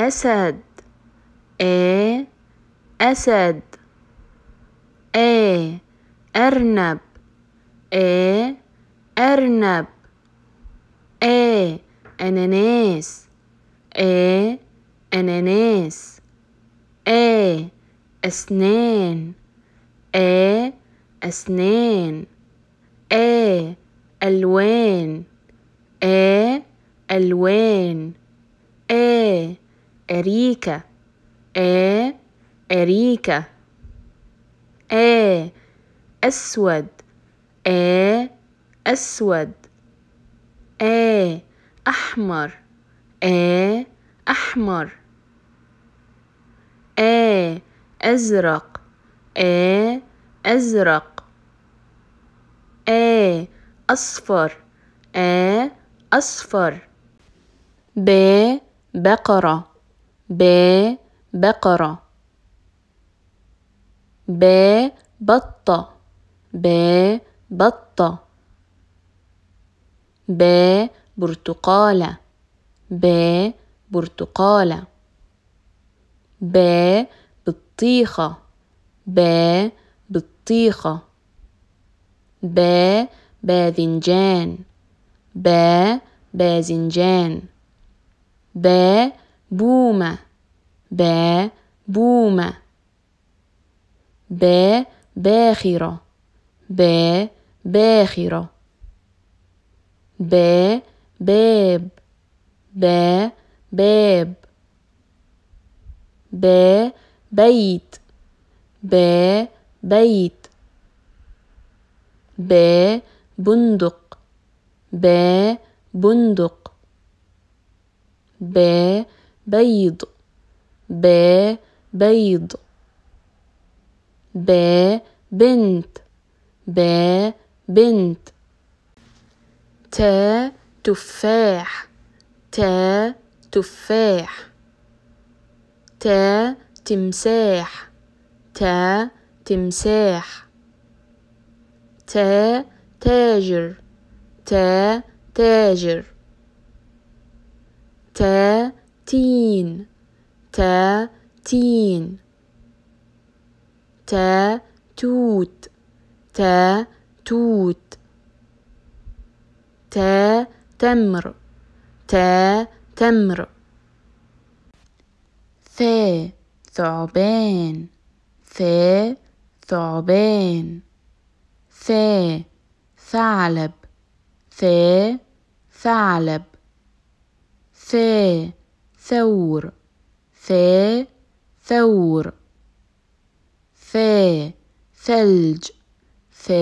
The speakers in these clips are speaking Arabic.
أسد آ أسد آ أرنب آ أرنب آ أناناس آ أناناس آ أسنان آ أسنان آ ألوان آ ألوان آ أريكة آ أريكة آ أسود آ أسود آ أحمر آ أحمر آ أزرق آ أزرق آ أصفر آ أصفر ب بقرة ب ب بقرة بطة ب برتقالة ب برتقالة ب بطيخة ب بطيخة ب باذنجان ب بومة با بومة با باخرة با باخرة با باب با باب با بيت با بيت با بندق با بندق با بيض ب بيض ب بنت ب بنت ت تفاح ت تفاح ت تمساح ت تمساح ت تاجر ت تاجر ت تين تا تين تا توت تا توت تا تمر تا تمر ث ثعبان ث ثعبان ث ثعلب ث ثعلب ث ثور ث ثور ف ثلج ف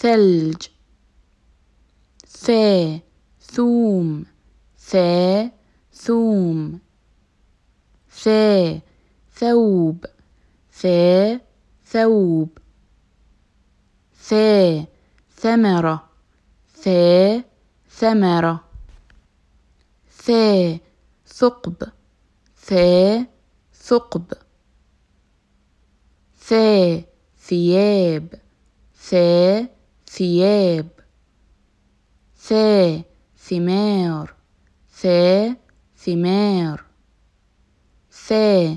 ثلج ث ثوم ث ثوم ث ثوب ث ثوب ث ثمرة ث ثمرة ث ثقب ثا ثقب ثا ثياب ثا ثياب ثا ثمار ثا ثمار ثا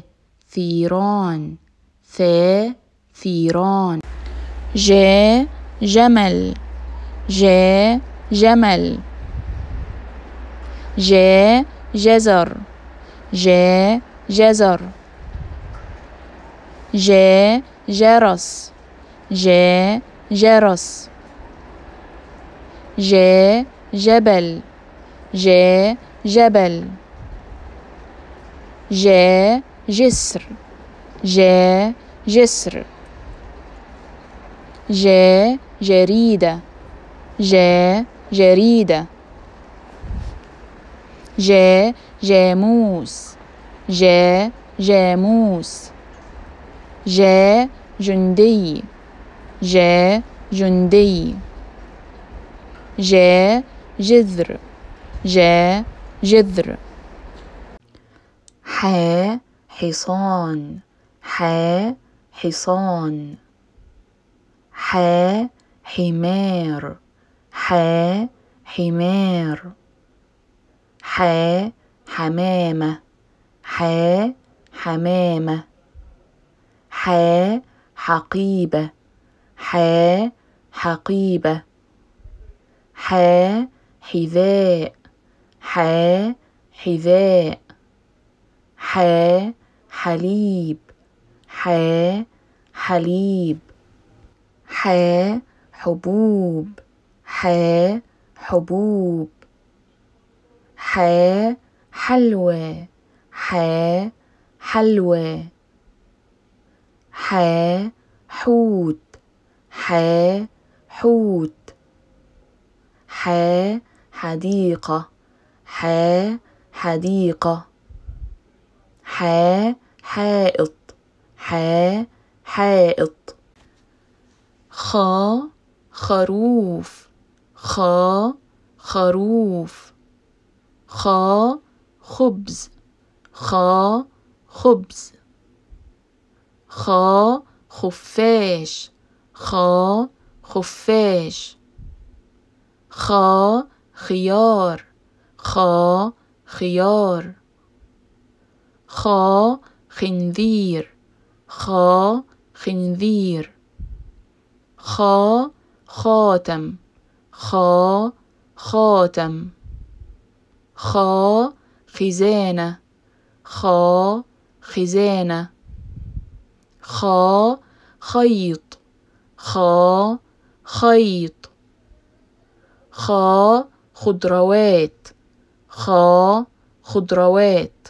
ثيران ثا ثيران جا جمل جا جمل جا جزر ج جزر ج جرس ج جرس ج جبل ج جبل ج جسر ج جسر ج جريدة ج جريدة ج جاموس ج جاموس ج جندي ج جندي ج جذر ج جذر ح حصان ح حصان ح حمار ح حمار ح حمامة ح حمامة ح حقيبة ح حقيبة ح حذاء ح حذاء ح حليب ح حليب ح حبوب ح حبوب ح حلوى ح حلوى ح حوت ح حوت ح حديقة ح حديقة ح حائط ح حائط خ خروف خ خروف خا خبز خا خبز خا خفاش خا خفاش خا خيار خا خيار خا خنذير خا خنذير خا خاتم خا خاتم خا خزانة خا خزانة خا خيط خا خيط خا خضروات خا خضروات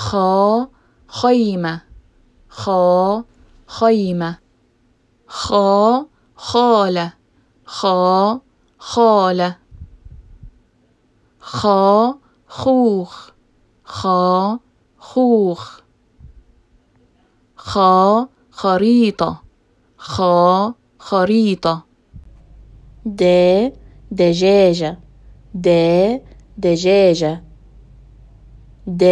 خا خيمة خا خيمة خا خالة خا خالة خا خوخ خا خوخ خا خريطة خا خريطة د دجاجة د دجاجة د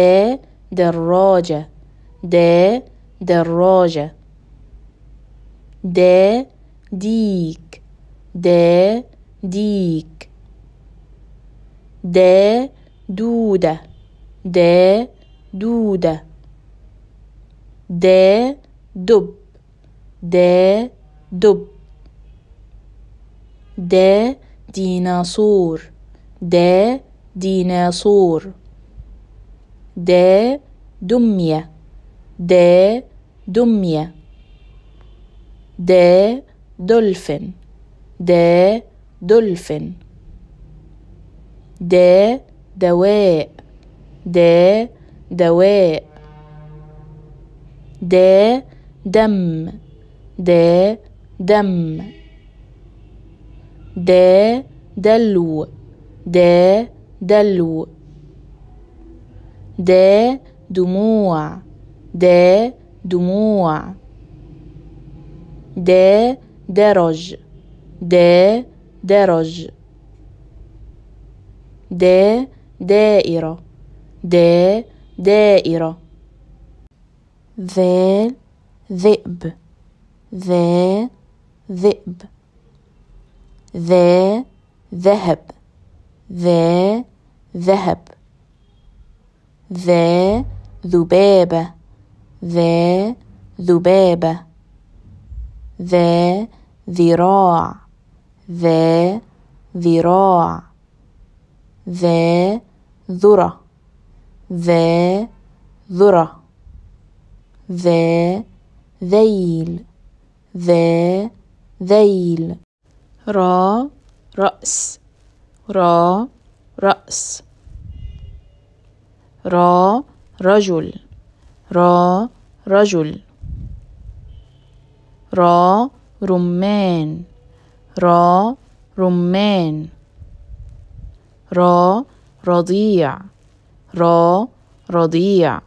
دراجة د دراجة د ديك د ديك د دودة د دودة د دب د دب د ديناصور د ديناصور د دمية د دمية د دولفين د دولفين د دواء د دواء د دم د دم د دلو د دلو د دموع د دموع د درج د درج د دائرة د دائرة ذال ذئب ذا ذئب ذا ذهب ذا ذهب ذا ذبابة ذا ذبابة ذا ذراع ذا ذراع ذا ذرة ذا ذرة ذا ذيل ذا ذيل را رأس را رأس را رجل را رجل را رمان را رمان را رضيع را رضيع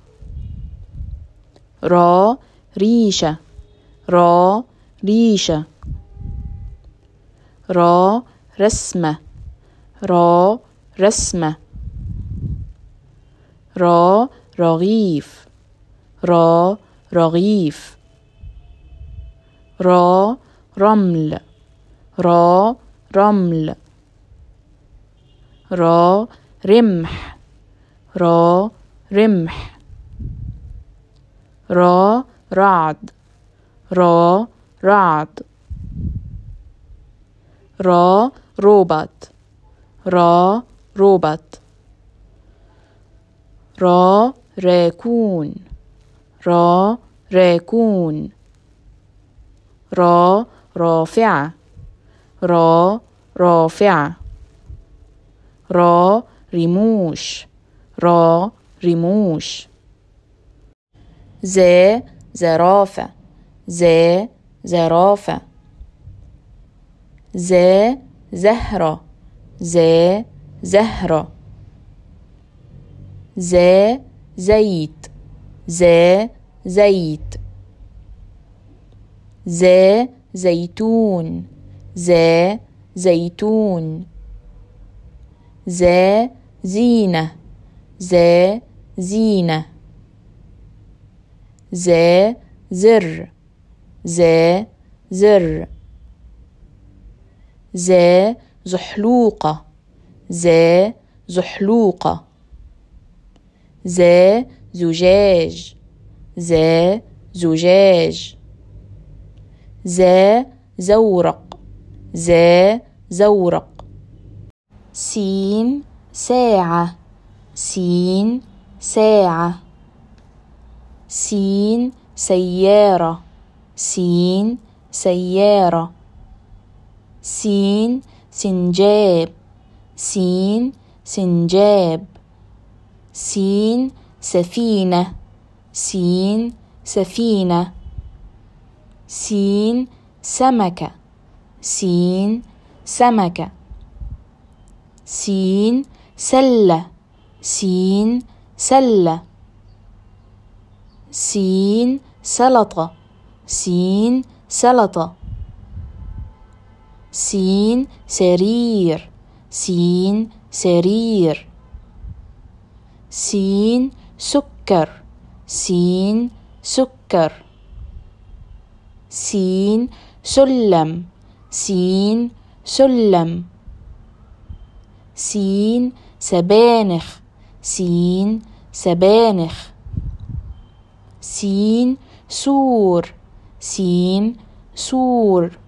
را ريشة را ريشة را رسمة را رسمة را رغيف را رغيف را رمل را رمل را رمح را رمح را رعد را رعد را روبت را روبت را ریکون را ریکون را رافع را رافع را ريموش را ريموش ز زرافة ز زرافة ز زهرة ز زهرة ز زيت ز زيت ز زيتون ز زيتون ذا زينة ذا زينة ذا زر زا زر ذا زحلوقة زا زحلوقة ذا زجاج زا زجاج زا زورق زا زورق سين ساعة سين ساعة سين سيارة سين سيارة سين سنجاب سين سنجاب سين سفينة سين سفينة سين سمكة سين سمكة سين سلة سين سلة سين سلطة سين سلطة سين سرير سين سرير سين سكر سين سكر سين سلم سين سلم سين سبانخ سين سبانخ سين سور سين سور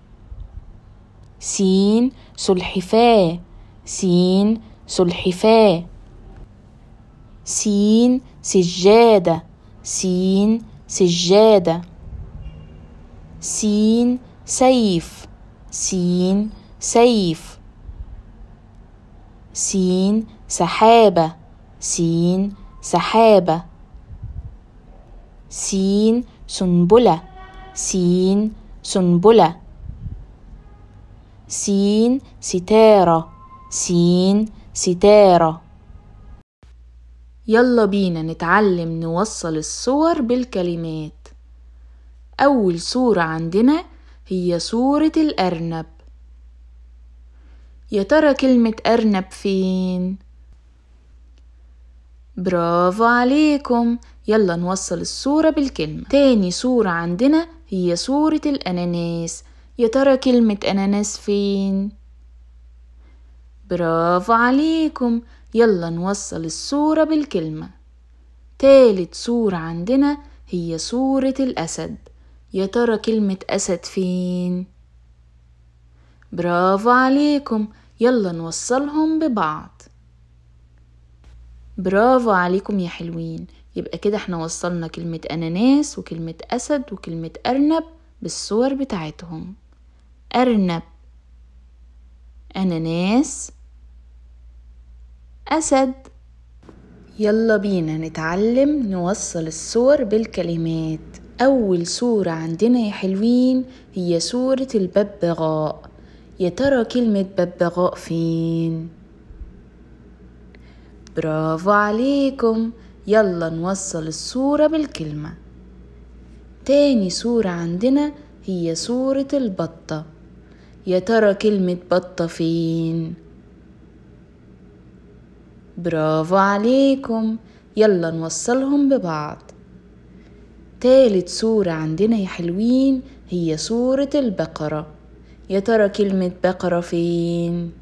سين سلحفاة سين سلحفاة سين سجادة سين سجادة سين سيف سين سيف سين سحابة سين سحابة سين سنبلة سين سنبلة سين ستارة سين ستارة يلا بينا نتعلم نوصل الصور بالكلمات أول صورة عندنا هي صورة الأرنب يا ترى كلمة أرنب فين؟ برافو عليكم يلا نوصل الصورة بالكلمة تاني صورة عندنا هي صورة الأناناس يا ترى كلمة أناناس فين؟ برافو عليكم يلا نوصل الصورة بالكلمة تالت صورة عندنا هي صورة الأسد يا ترى كلمة أسد فين؟ برافو عليكم يلا نوصلهم ببعض برافو عليكم يا حلوين يبقى كده احنا وصلنا كلمة أناناس وكلمة أسد وكلمة أرنب بالصور بتاعتهم أرنب أناناس أسد يلا بينا نتعلم نوصل الصور بالكلمات أول صورة عندنا يا حلوين هي صورة الببغاء يا ترى كلمة ببغاء فين برافو عليكم يلا نوصل الصورة بالكلمة تاني صورة عندنا هي صورة البطة يا ترى كلمة بطة فين برافو عليكم يلا نوصلهم ببعض تالت صورة عندنا يا حلوين هي صورة البقرة يا ترى كلمة بقرة فين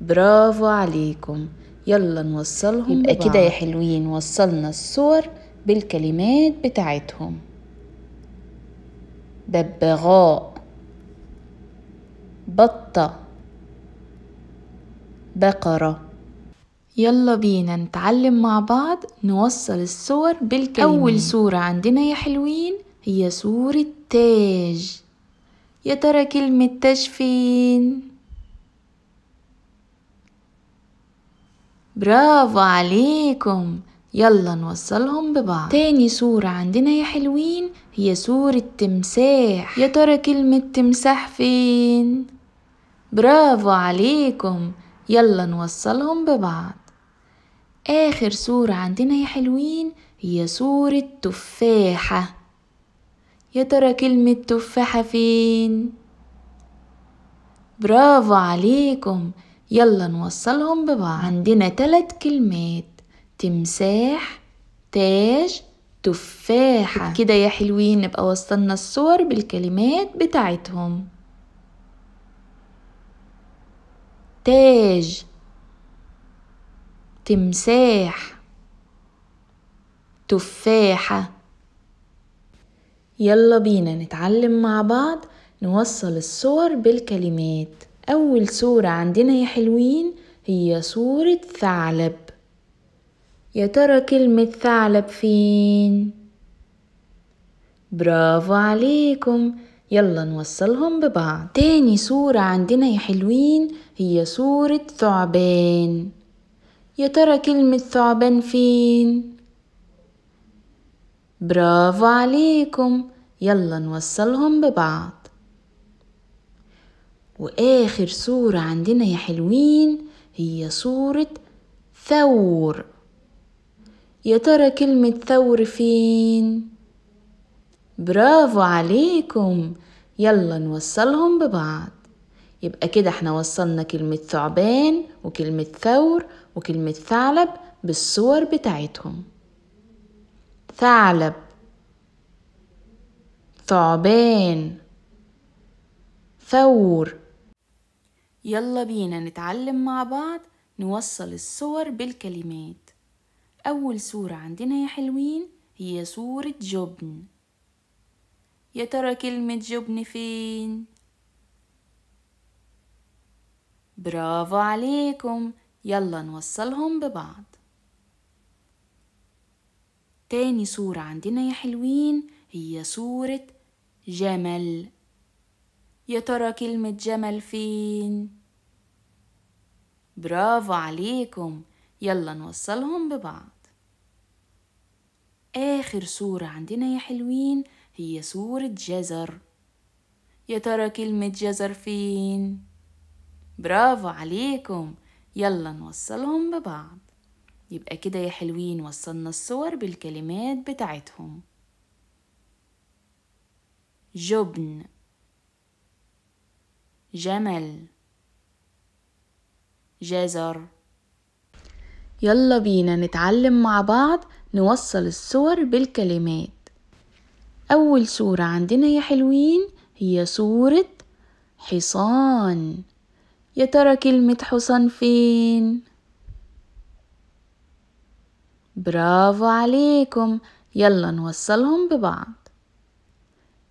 برافو عليكم يلا نوصلهم يبقى كده يا حلوين وصلنا الصور بالكلمات بتاعتهم ببغاء بطة بقرة يلا بينا نتعلم مع بعض نوصل الصور بالكلمات أول صورة عندنا يا حلوين هي صورة تاج يا ترى كلمة تشفين برافو عليكم يلا نوصلهم ببعض تاني صورة عندنا يا حلوين هي صورة تمساح يا ترى كلمة تمساح فين برافو عليكم يلا نوصلهم ببعض آخر صورة عندنا يا حلوين هي صورة تفاحة يا ترى كلمة تفاحة فين؟ برافو عليكم يلا نوصلهم ببعض عندنا تلات كلمات تمساح تاج تفاحة كده يا حلوين نبقى وصلنا الصور بالكلمات بتاعتهم تاج تمساح تفاحه يلا بينا نتعلم مع بعض نوصل الصور بالكلمات أول صورة عندنا يا حلوين هي صورة ثعلب يا ترى كلمة ثعلب فين؟ برافو عليكم يلا نوصلهم ببعض تاني صورة عندنا يا حلوين هي صورة ثعبان يا ترى كلمة ثعبان فين؟ برافو عليكم يلا نوصلهم ببعض وآخر صورة عندنا يا حلوين هي صورة ثور يا ترى كلمة ثور فين؟ برافو عليكم يلا نوصلهم ببعض يبقى كده احنا وصلنا كلمة ثعبان وكلمة ثور وكلمة ثعلب بالصور بتاعتهم ثعلب ثعبان ثور يلا بينا نتعلم مع بعض نوصل الصور بالكلمات أول صورة عندنا يا حلوين هي صورة جبن يا ترى كلمة جبن فين؟ برافو عليكم يلا نوصلهم ببعض تاني صورة عندنا يا حلوين هي صورة جمل يا ترى كلمة جمل فين؟ برافو عليكم يلا نوصلهم ببعض آخر صورة عندنا يا حلوين هي صورة جزر يا ترى كلمة جزر فين؟ برافو عليكم يلا نوصلهم ببعض يبقى كده يا حلوين وصلنا الصور بالكلمات بتاعتهم جبن جمل جزر يلا بينا نتعلم مع بعض نوصل الصور بالكلمات أول صورة عندنا يا حلوين هي صورة حصان يا ترى كلمة حصان فين؟ برافو عليكم يلا نوصلهم ببعض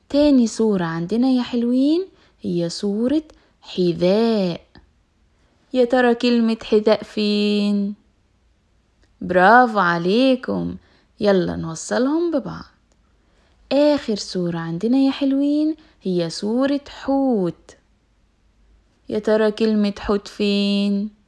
تاني صورة عندنا يا حلوين هي صورة حذاء يا ترى كلمة حذاء فين؟ برافو عليكم يلا نوصلهم ببعض آخر صورة عندنا يا حلوين هي صورة حوت يا ترى كلمة حوت فين؟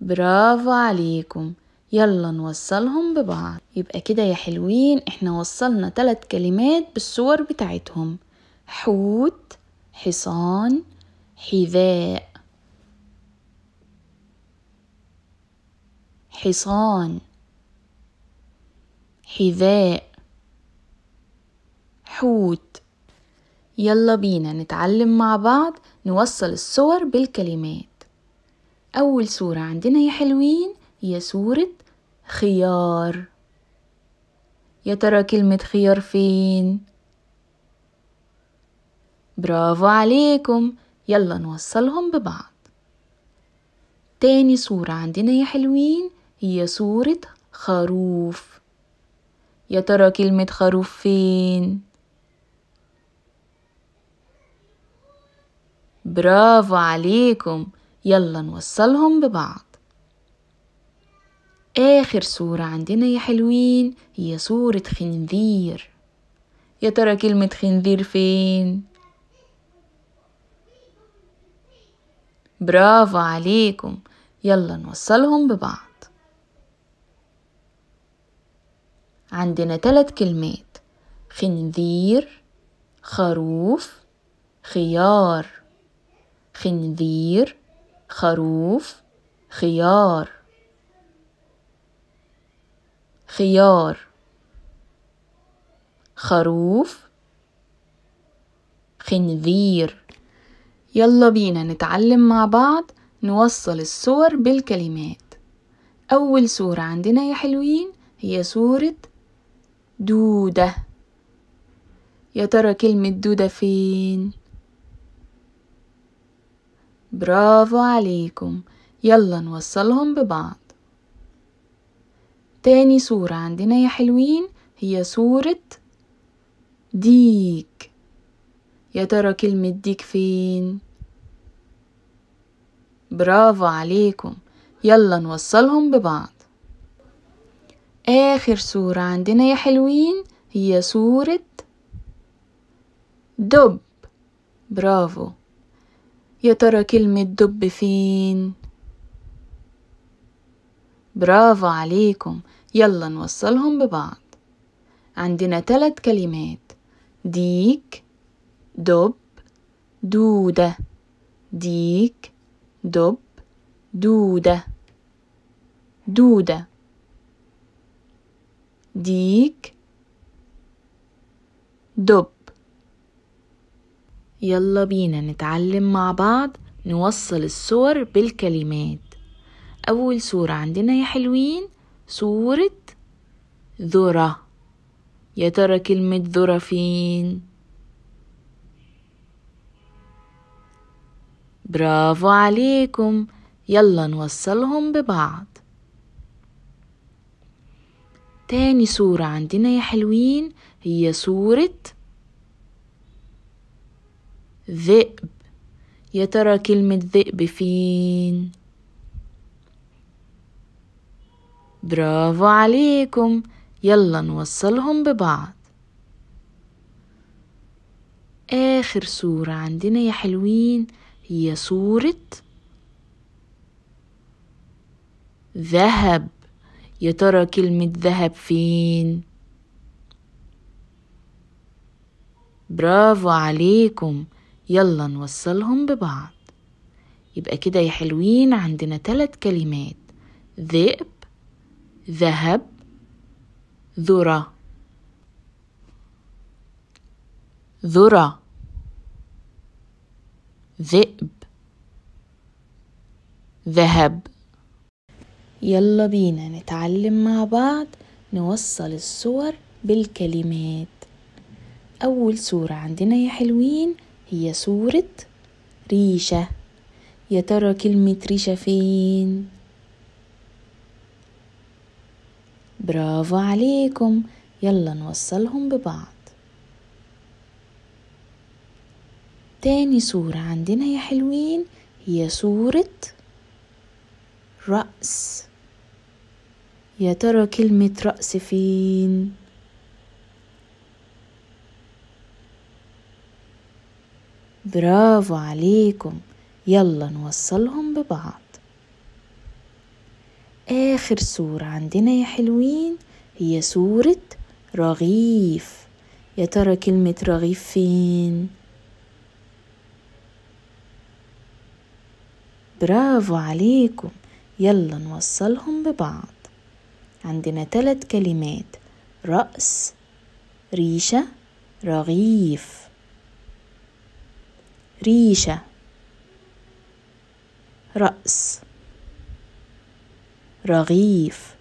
برافو عليكم يلا نوصلهم ببعض يبقى كده يا حلوين احنا وصلنا ثلاث كلمات بالصور بتاعتهم حوت حصان حذاء حصان حذاء حوت يلا بينا نتعلم مع بعض نوصل الصور بالكلمات أول صورة عندنا يا حلوين هي صورة خيار يا ترى كلمة خيار فين؟ برافو عليكم يلا نوصلهم ببعض تاني صورة عندنا يا حلوين هي صورة خروف يا ترى كلمة خروف فين؟ برافو عليكم يلا نوصلهم ببعض آخر صورة عندنا يا حلوين هي صورة خنذير يا ترى كلمة خنذير فين؟ برافو عليكم يلا نوصلهم ببعض عندنا ثلاث كلمات خنذير خروف خيار خنذير خروف خيار خيار خروف خنذير يلا بينا نتعلم مع بعض نوصل الصور بالكلمات أول صورة عندنا يا حلوين هي صورة دودة يا ترى كلمة دودة فين؟ برافو عليكم يلا نوصلهم ببعض تاني صورة عندنا يا حلوين هي صورة ديك يا ترى كلمة ديك فين برافو عليكم يلا نوصلهم ببعض آخر صورة عندنا يا حلوين هي صورة دب برافو يا ترى كلمة دب فين برافو عليكم يلا نوصلهم ببعض عندنا تلات كلمات ديك دب دودة ديك دب دودة دودة ديك دب يلا بينا نتعلم مع بعض نوصل الصور بالكلمات أول صورة عندنا يا حلوين صورة ذرة يا ترى كلمة ذرة فين برافو عليكم يلا نوصلهم ببعض تاني صورة عندنا يا حلوين هي صورة ذئب يا ترى كلمة ذئب فين برافو عليكم يلا نوصلهم ببعض آخر صورة عندنا يا حلوين هي صورة ذهب يا ترى كلمة ذهب فين برافو عليكم يلا نوصلهم ببعض يبقى كده يا حلوين عندنا تلات كلمات ذئب ذهب ذرة ذرة ذئب ذهب يلا بينا نتعلم مع بعض نوصل الصور بالكلمات أول صورة عندنا يا حلوين هي صورة ريشة يا ترى كلمة ريشة فين؟ برافو عليكم يلا نوصلهم ببعض تاني صورة عندنا يا حلوين هي صورة رأس يا ترى كلمة رأس فين؟ برافو عليكم يلا نوصلهم ببعض آخر صورة عندنا يا حلوين هي صورة رغيف يا ترى كلمة رغيف فين؟ برافو عليكم يلا نوصلهم ببعض عندنا ثلاث كلمات رأس ريشة رغيف ريشة رأس رغيف